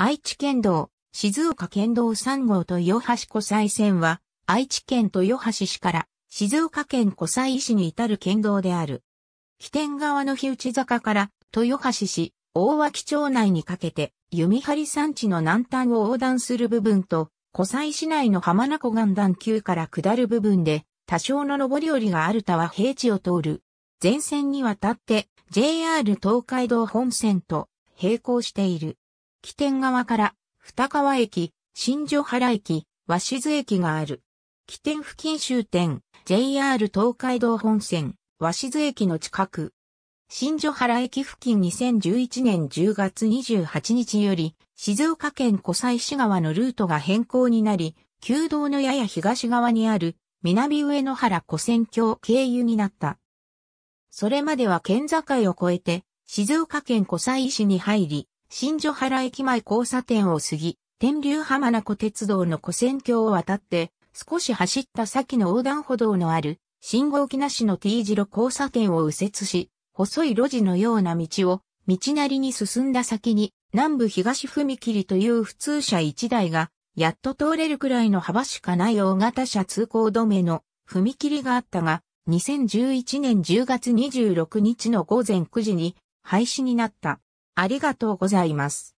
愛知県道、静岡県道3号と豊橋湖西線は、愛知県豊橋市から静岡県湖西市に至る県道である。起点側の日内坂から豊橋市、大脇町内にかけて、弓張山地の南端を横断する部分と、湖西市内の浜名湖岩段級から下る部分で、多少の上り下りがあるたは平地を通る。全線にわたって JR 東海道本線と並行している。起点側から、二川駅、新所原駅、和静駅がある。起点付近終点、JR 東海道本線、和静駅の近く。新所原駅付近2011年10月28日より、静岡県湖西市側のルートが変更になり、旧道のやや東側にある、南上野原湖線橋経由になった。それまでは県境を越えて、静岡県湖西市に入り、新所原駅前交差点を過ぎ、天竜浜名湖鉄道の古線橋を渡って、少し走った先の横断歩道のある、信号機なしの T 字路交差点を右折し、細い路地のような道を、道なりに進んだ先に、南部東踏切という普通車1台が、やっと通れるくらいの幅しかない大型車通行止めの踏切があったが、2011年10月26日の午前9時に廃止になった。ありがとうございます。